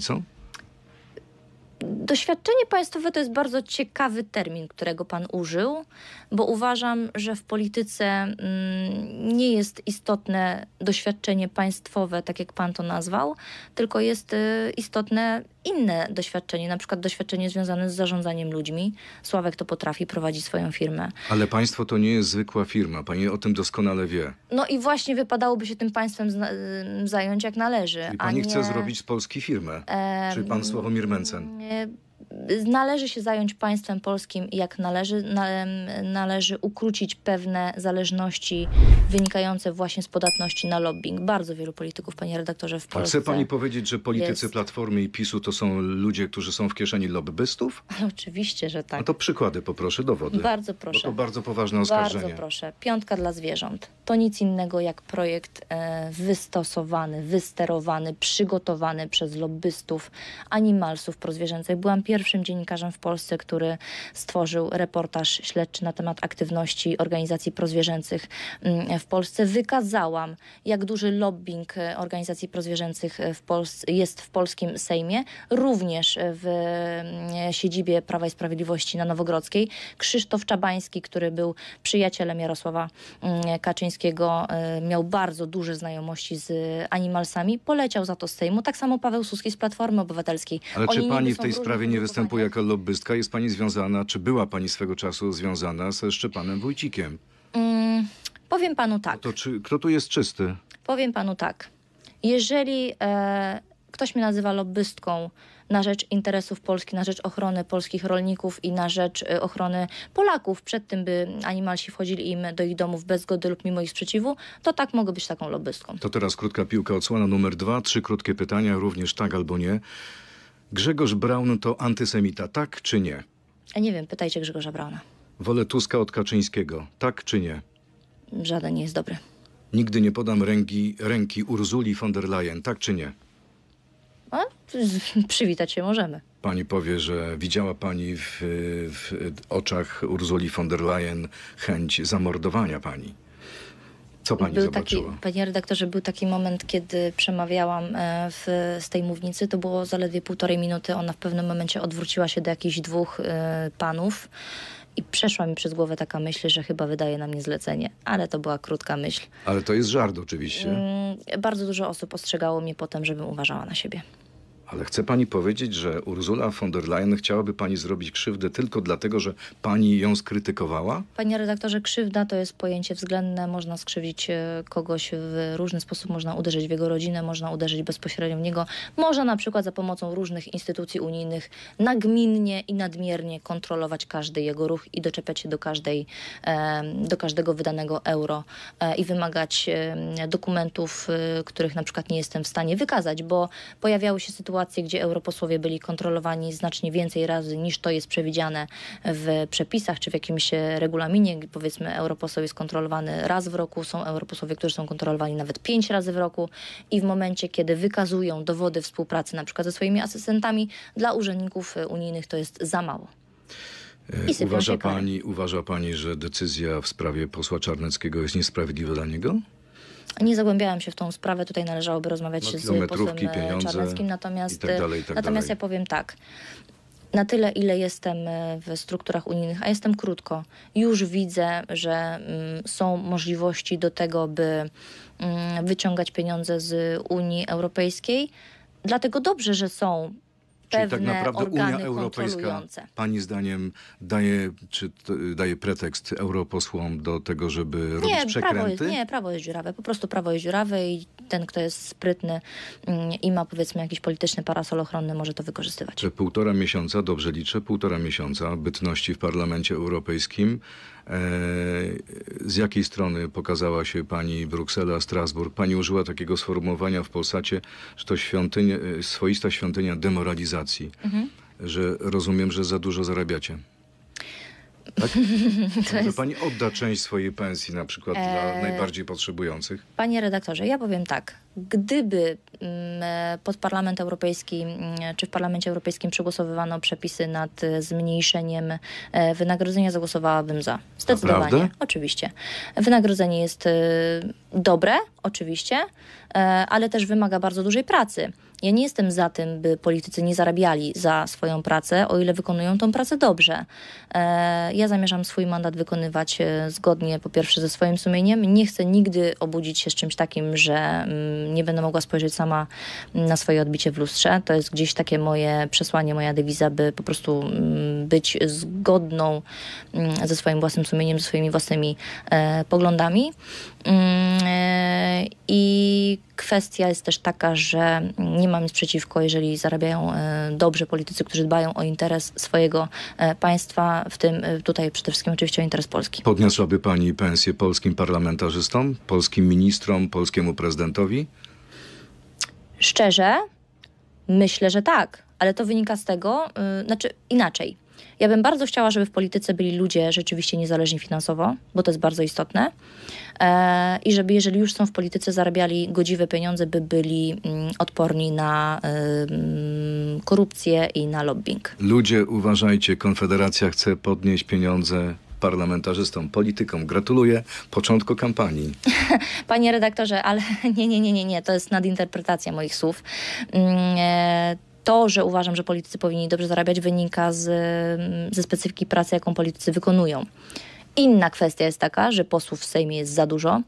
Co? Doświadczenie państwowe to jest bardzo ciekawy termin, którego pan użył, bo uważam, że w polityce mm, nie jest istotne doświadczenie państwowe, tak jak pan to nazwał, tylko jest y, istotne inne doświadczenie, na przykład doświadczenie związane z zarządzaniem ludźmi. Sławek to potrafi, prowadzi swoją firmę. Ale państwo to nie jest zwykła firma, pani o tym doskonale wie. No i właśnie wypadałoby się tym państwem zająć jak należy. I pani nie... chce zrobić z Polski firmę, e... czyli pan Sławomir Mencen. E należy się zająć państwem polskim, jak należy, należy ukrócić pewne zależności wynikające właśnie z podatności na lobbying. Bardzo wielu polityków, panie redaktorze, w Polsce. A chce pani powiedzieć, że politycy jest... Platformy i PiSu to są ludzie, którzy są w kieszeni lobbystów? Oczywiście, że tak. No to przykłady poproszę, dowody. Bardzo proszę. Bo to bardzo poważne oskarżenie. Bardzo proszę. Piątka dla zwierząt. To nic innego jak projekt e, wystosowany, wysterowany, przygotowany przez lobbystów, animalsów prozwierzęcych. Byłam pierwsza pierwszym dziennikarzem w Polsce, który stworzył reportaż śledczy na temat aktywności organizacji prozwierzęcych mm, w Polsce. Wykazałam, jak duży lobbying e, organizacji prozwierzęcych e, w Polsce jest w polskim Sejmie, również w mm, siedzibie Prawa i Sprawiedliwości na Nowogrodzkiej. Krzysztof Czabański, który był przyjacielem Jarosława mm, Kaczyńskiego, e, miał bardzo duże znajomości z animalsami, poleciał za to z Sejmu. Tak samo Paweł Suski z Platformy Obywatelskiej. Ale Oni czy pani w tej sprawie nie występuje jako lobbystka. Jest pani związana, czy była pani swego czasu związana ze Szczepanem Wójcikiem? Mm, powiem panu tak. To czy, kto tu jest czysty? Powiem panu tak. Jeżeli e, ktoś mnie nazywa lobbystką na rzecz interesów Polski, na rzecz ochrony polskich rolników i na rzecz e, ochrony Polaków przed tym, by animalsi wchodzili im do ich domów bez zgody lub mimo ich sprzeciwu, to tak mogę być taką lobbystką. To teraz krótka piłka odsłona numer dwa. Trzy krótkie pytania, również tak albo nie. Grzegorz Braun to antysemita, tak czy nie? A nie wiem, pytajcie Grzegorza Brauna. Wolę Tuska od Kaczyńskiego, tak czy nie? Żaden nie jest dobry. Nigdy nie podam ręki, ręki Urzuli von der Leyen, tak czy nie? A, przywitać się możemy. Pani powie, że widziała pani w, w oczach Urzuli von der Leyen chęć zamordowania pani. Co pani był zobaczyła? Taki, panie redaktorze, był taki moment, kiedy przemawiałam e, w, z tej mównicy. To było zaledwie półtorej minuty. Ona w pewnym momencie odwróciła się do jakichś dwóch e, panów i przeszła mi przez głowę taka myśl, że chyba wydaje na mnie zlecenie, ale to była krótka myśl. Ale to jest żart oczywiście. Mm, bardzo dużo osób ostrzegało mnie potem, żebym uważała na siebie. Ale chce pani powiedzieć, że Urzula von der Leyen chciałaby pani zrobić krzywdę tylko dlatego, że pani ją skrytykowała? Panie redaktorze, krzywda to jest pojęcie względne. Można skrzywdzić e, kogoś w różny sposób, można uderzyć w jego rodzinę, można uderzyć bezpośrednio w niego. Można na przykład za pomocą różnych instytucji unijnych nagminnie i nadmiernie kontrolować każdy jego ruch i doczepiać się do, każdej, e, do każdego wydanego euro e, i wymagać dokumentów, których na przykład nie jestem w stanie wykazać, bo pojawiały się sytuacje, sytuacje, gdzie europosłowie byli kontrolowani znacznie więcej razy niż to jest przewidziane w przepisach czy w jakimś regulaminie. Powiedzmy, europosłowie jest kontrolowany raz w roku, są europosłowie, którzy są kontrolowani nawet pięć razy w roku i w momencie, kiedy wykazują dowody współpracy na przykład ze swoimi asystentami, dla urzędników unijnych to jest za mało. Uważa pani, uważa pani, że decyzja w sprawie posła Czarneckiego jest niesprawiedliwa dla niego? Nie zagłębiałam się w tą sprawę, tutaj należałoby rozmawiać no, z posłem e, Czarneckim, natomiast, tak dalej, tak e, natomiast dalej. ja powiem tak. Na tyle, ile jestem e, w strukturach unijnych, a jestem krótko, już widzę, że mm, są możliwości do tego, by mm, wyciągać pieniądze z Unii Europejskiej. Dlatego dobrze, że są Czyli tak naprawdę Unia Europejska, Pani zdaniem, daje, czy daje pretekst europosłom do tego, żeby nie, robić przekręty? Prawo jest, nie, prawo jest dziurawe. Po prostu prawo jest dziurawe i ten, kto jest sprytny mm, i ma powiedzmy jakiś polityczny parasol ochronny, może to wykorzystywać. Półtora miesiąca, dobrze liczę, półtora miesiąca bytności w Parlamencie Europejskim. E, z jakiej strony pokazała się pani Bruksela, Strasburg? Pani użyła takiego sformułowania w Polsacie, że to świątynia, e, swoista świątynia demoralizacji. Mhm. Że rozumiem, że za dużo zarabiacie tak? to jest... Pani odda część swojej pensji na przykład dla eee, najbardziej potrzebujących? Panie redaktorze, ja powiem tak. Gdyby mm, pod Parlament Europejski mm, czy w Parlamencie Europejskim przegłosowywano przepisy nad e, zmniejszeniem e, wynagrodzenia, zagłosowałabym za. Zdecydowanie. Oczywiście. Wynagrodzenie jest e, dobre, oczywiście, ale też wymaga bardzo dużej pracy. Ja nie jestem za tym, by politycy nie zarabiali za swoją pracę, o ile wykonują tą pracę dobrze. E, ja zamierzam swój mandat wykonywać e, zgodnie po pierwsze ze swoim sumieniem. Nie chcę nigdy obudzić się z czymś takim, że mm, nie będę mogła spojrzeć sama na swoje odbicie w lustrze. To jest gdzieś takie moje przesłanie, moja dewiza, by po prostu mm, być zgodną mm, ze swoim własnym sumieniem, ze swoimi własnymi e, poglądami. I kwestia jest też taka, że nie ma mam nic przeciwko, jeżeli zarabiają e, dobrze politycy, którzy dbają o interes swojego e, państwa, w tym e, tutaj przede wszystkim oczywiście o interes Polski. Podniosłaby pani pensję polskim parlamentarzystom, polskim ministrom, polskiemu prezydentowi? Szczerze, myślę, że tak, ale to wynika z tego, yy, znaczy inaczej. Ja bym bardzo chciała, żeby w polityce byli ludzie rzeczywiście niezależni finansowo, bo to jest bardzo istotne. E, I żeby, jeżeli już są w polityce, zarabiali godziwe pieniądze, by byli mm, odporni na mm, korupcję i na lobbying. Ludzie, uważajcie, Konfederacja chce podnieść pieniądze parlamentarzystom, politykom. Gratuluję początku kampanii. Panie redaktorze, ale nie, nie, nie, nie, nie, to jest nadinterpretacja moich słów. Mm, e, to, że uważam, że politycy powinni dobrze zarabiać, wynika z, mm, ze specyfiki pracy, jaką politycy wykonują. Inna kwestia jest taka, że posłów w Sejmie jest za dużo.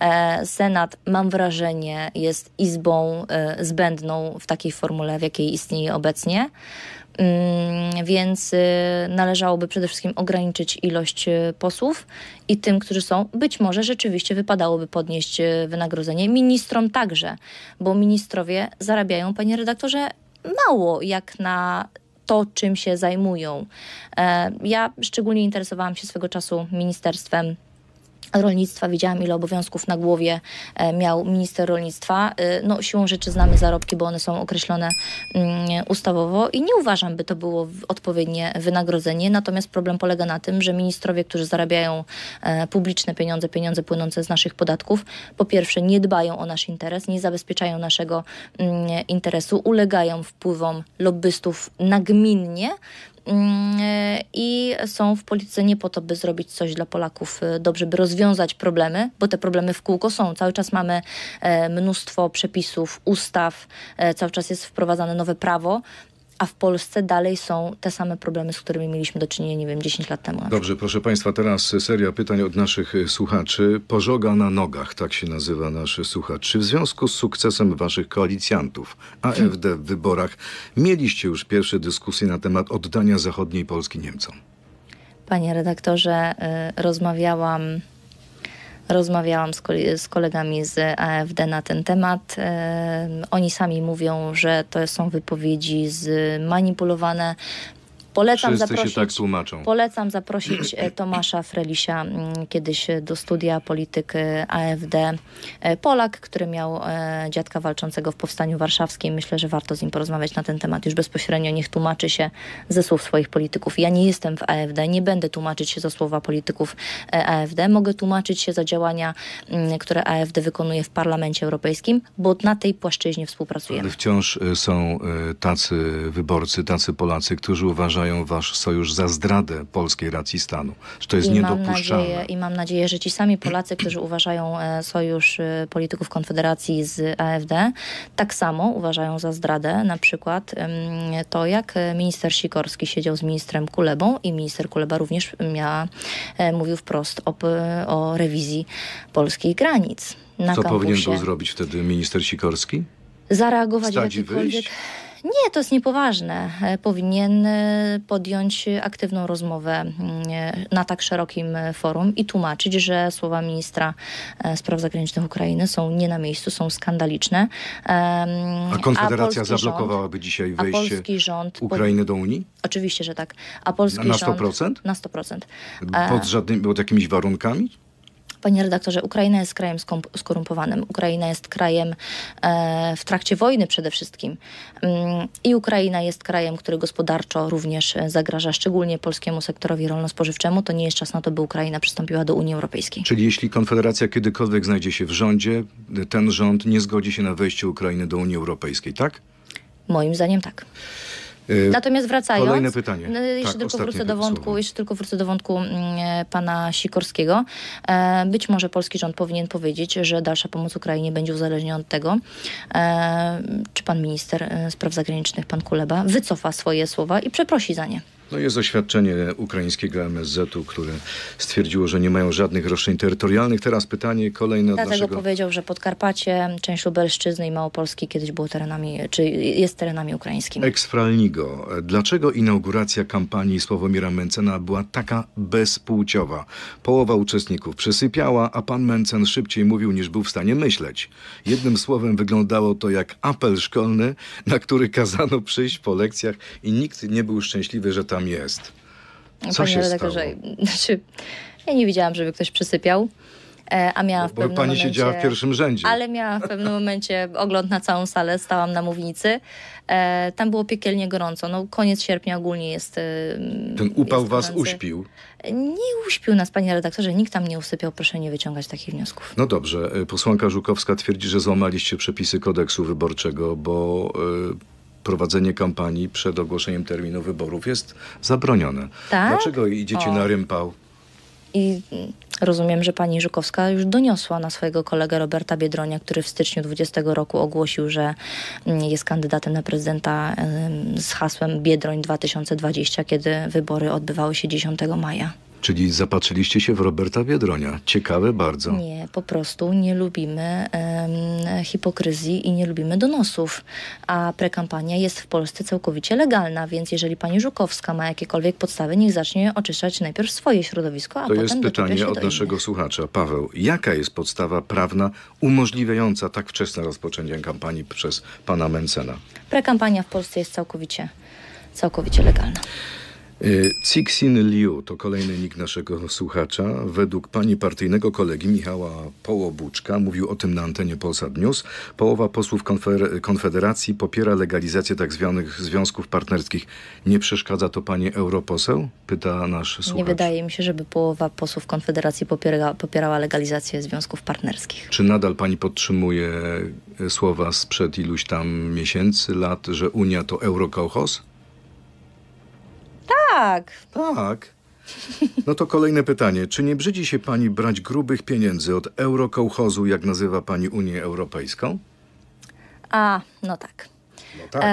E, Senat, mam wrażenie, jest izbą e, zbędną w takiej formule, w jakiej istnieje obecnie. Mm, więc e, należałoby przede wszystkim ograniczyć ilość posłów i tym, którzy są, być może rzeczywiście wypadałoby podnieść wynagrodzenie. Ministrom także, bo ministrowie zarabiają, panie redaktorze, mało jak na to, czym się zajmują. E, ja szczególnie interesowałam się swego czasu Ministerstwem rolnictwa, widziałam ile obowiązków na głowie e, miał minister rolnictwa. E, no, siłą rzeczy znamy zarobki, bo one są określone mm, ustawowo i nie uważam, by to było odpowiednie wynagrodzenie. Natomiast problem polega na tym, że ministrowie, którzy zarabiają e, publiczne pieniądze, pieniądze płynące z naszych podatków, po pierwsze nie dbają o nasz interes, nie zabezpieczają naszego mm, interesu, ulegają wpływom lobbystów nagminnie, Mm, e, i są w polityce nie po to, by zrobić coś dla Polaków e, dobrze, by rozwiązać problemy, bo te problemy w kółko są. Cały czas mamy e, mnóstwo przepisów, ustaw, cały czas jest wprowadzane nowe prawo, a w Polsce dalej są te same problemy, z którymi mieliśmy do czynienia, nie wiem, 10 lat temu. Dobrze, proszę Państwa, teraz seria pytań od naszych e, słuchaczy. Pożoga na nogach, tak się nazywa nasz słuchacz. Czy w związku z sukcesem Waszych koalicjantów AFD w wyborach mieliście już pierwsze dyskusje na temat oddania zachodniej Polski Niemcom? Panie redaktorze, y, rozmawiałam Rozmawiałam z, kole z kolegami z AFD na ten temat. E, oni sami mówią, że to są wypowiedzi zmanipulowane, Polecam Wszyscy zaprosić, się tak tłumaczą. Polecam zaprosić e, Tomasza Frelisia, mm, kiedyś do studia polityki e, AFD. E, Polak, który miał dziadka walczącego w Powstaniu Warszawskim. Myślę, że warto z nim porozmawiać na ten temat już bezpośrednio. Niech tłumaczy się ze słów swoich polityków. Ja nie jestem w AFD, nie będę tłumaczyć się ze słowa polityków AFD. Mogę tłumaczyć się za działania, mm, które AFD wykonuje w Parlamencie Europejskim, bo na tej płaszczyźnie współpracujemy. Ale wciąż są tacy wyborcy, tacy Polacy, którzy uważają, uznają wasz sojusz za zdradę polskiej racji stanu. Że to jest I niedopuszczalne. Mam nadzieję, I mam nadzieję, że ci sami Polacy, którzy uważają e, sojusz e, polityków Konfederacji z AfD, tak samo uważają za zdradę na przykład to, jak minister Sikorski siedział z ministrem Kulebą i minister Kuleba również miała, e, mówił wprost o, o rewizji polskich granic. Na Co kampusie. powinien był zrobić wtedy minister Sikorski? zareagować w jakikolwiek, wyjść? Nie, to jest niepoważne. E, powinien e, podjąć aktywną rozmowę mm, e, na tak szerokim forum i tłumaczyć, że słowa ministra spraw zagranicznych Ukrainy są nie na miejscu, są skandaliczne. A Konfederacja a zablokowałaby rząd, dzisiaj wejście Ukrainy do Unii? Oczywiście, że tak. A polski na 100%? Rząd, na 100%. Pod, żadnymi, pod jakimiś warunkami? Panie redaktorze, Ukraina jest krajem skorumpowanym. Ukraina jest krajem e, w trakcie wojny przede wszystkim. Mm, I Ukraina jest krajem, który gospodarczo również e, zagraża, szczególnie polskiemu sektorowi rolno-spożywczemu. To nie jest czas na to, by Ukraina przystąpiła do Unii Europejskiej. Czyli jeśli Konfederacja kiedykolwiek znajdzie się w rządzie, ten rząd nie zgodzi się na wejście Ukrainy do Unii Europejskiej, tak? Moim zdaniem tak. Y, Natomiast wracając, kolejne pytanie. No, jeszcze, tak, tylko wrócę do wątku, jeszcze tylko wrócę do wątku mm, e, pana Sikorskiego. E, być może polski rząd powinien powiedzieć, że dalsza pomoc Ukrainie będzie uzależniona od tego, e, czy pan minister spraw zagranicznych, pan Kuleba, wycofa swoje słowa i przeprosi za nie. No jest oświadczenie ukraińskiego MSZ-u, które stwierdziło, że nie mają żadnych roszczeń terytorialnych. Teraz pytanie kolejne od Dlatego naszego... powiedział, że Podkarpacie, część Lubelszczyzny i Małopolski kiedyś było terenami, czy jest terenami ukraińskimi. Eksfralnigo. Dlaczego inauguracja kampanii Sławomira Mencena była taka bezpłciowa? Połowa uczestników przysypiała, a pan Mencen szybciej mówił niż był w stanie myśleć. Jednym słowem wyglądało to jak apel szkolny, na który kazano przyjść po lekcjach i nikt nie był szczęśliwy, że ta tam jest? No Co Panie się redaktorze, stało? Znaczy, ja nie widziałam, żeby ktoś przysypiał. E, a miałam w pewnym pani momencie, siedziała w pierwszym rzędzie. Ale miałam w pewnym momencie ogląd na całą salę, stałam na mównicy. E, tam było piekielnie gorąco. No, koniec sierpnia ogólnie jest. E, Ten upał jest was uśpił? Nie uśpił nas, panie redaktorze. Nikt tam nie usypiał. Proszę nie wyciągać takich wniosków. No dobrze. E, posłanka Żukowska twierdzi, że złamaliście przepisy kodeksu wyborczego, bo prowadzenie kampanii przed ogłoszeniem terminu wyborów jest zabronione. Tak? Dlaczego idziecie o. na rympał? I rozumiem, że pani Żukowska już doniosła na swojego kolegę Roberta Biedronia, który w styczniu 20 roku ogłosił, że mm, jest kandydatem na prezydenta z hasłem Biedroń 2020, kiedy wybory odbywały się 10 maja. Czyli zapatrzyliście się w Roberta Biedronia. Ciekawe bardzo. Nie, po prostu nie lubimy um, hipokryzji i nie lubimy donosów. A prekampania jest w Polsce całkowicie legalna, więc jeżeli pani Żukowska ma jakiekolwiek podstawy, niech zacznie oczyszczać najpierw swoje środowisko, a to potem To jest pytanie od naszego słuchacza. Paweł, jaka jest podstawa prawna umożliwiająca tak wczesne rozpoczęcie kampanii przez pana Mencena? Prekampania w Polsce jest całkowicie, całkowicie legalna. Y, Cixin Liu to kolejny nick naszego słuchacza. Według pani partyjnego kolegi Michała Połobuczka mówił o tym na antenie Polsat News. Połowa posłów konfer- Konfederacji popiera legalizację tak zwanych związków partnerskich. Nie przeszkadza to pani europoseł? Pyta nasz słuchacz. Nie wydaje mi się, żeby połowa posłów Konfederacji popiera, popierała legalizację związków partnerskich. Czy nadal pani podtrzymuje e, słowa sprzed iluś tam miesięcy, lat, że Unia to eurokołchos? tak. Tak. No to kolejne pytanie. Czy nie brzydzi się pani brać grubych pieniędzy od eurokołchozu, jak nazywa pani Unię Europejską? A, no tak. No tak. E,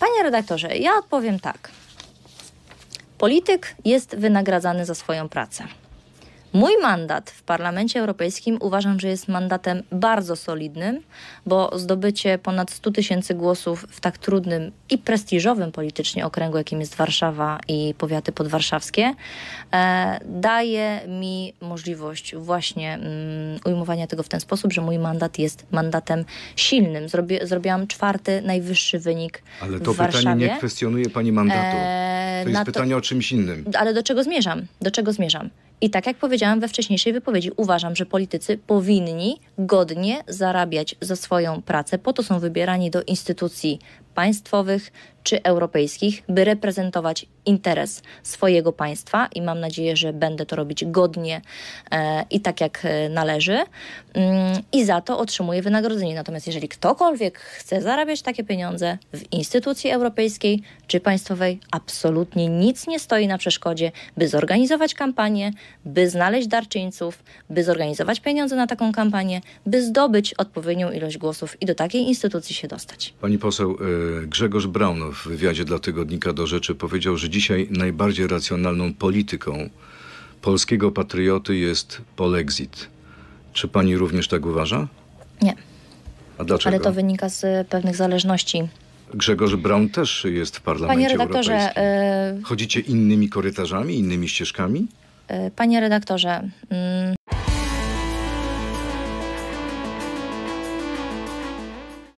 panie redaktorze, ja odpowiem tak. Polityk jest wynagradzany za swoją pracę. Mój mandat w Parlamencie Europejskim uważam, że jest mandatem bardzo solidnym, bo zdobycie ponad 100 tysięcy głosów w tak trudnym i prestiżowym politycznie okręgu, jakim jest Warszawa i powiaty podwarszawskie, e, daje mi możliwość właśnie mm, ujmowania tego w ten sposób, że mój mandat jest mandatem silnym. Zrobi, zrobiłam czwarty najwyższy wynik Ale to w pytanie Warszawie. nie kwestionuje pani mandatu. E, to jest to, pytanie o czymś innym. Ale do czego zmierzam? Do czego zmierzam? I tak jak powiedziałam we wcześniejszej wypowiedzi, uważam, że politycy powinni godnie zarabiać za swoją pracę. Po to są wybierani do instytucji państwowych czy europejskich, by reprezentować interes swojego państwa i mam nadzieję, że będę to robić godnie e, i tak jak e, należy mm, i za to otrzymuję wynagrodzenie. Natomiast jeżeli ktokolwiek chce zarabiać takie pieniądze w instytucji europejskiej czy państwowej, absolutnie nic nie stoi na przeszkodzie, by zorganizować kampanię, by znaleźć darczyńców, by zorganizować pieniądze na taką kampanię, by zdobyć odpowiednią ilość głosów i do takiej instytucji się dostać. Pani poseł, e, Grzegorz Braun w wywiadzie dla tygodnika do rzeczy powiedział, że dzisiaj najbardziej racjonalną polityką polskiego patrioty jest polexit. Czy pani również tak uważa? Nie. A dlaczego? Ale to wynika z pewnych zależności Grzegorz Braun też jest w parlamencie Panie redaktorze, e, Chodzicie innymi korytarzami, innymi ścieżkami? E, panie redaktorze, mm,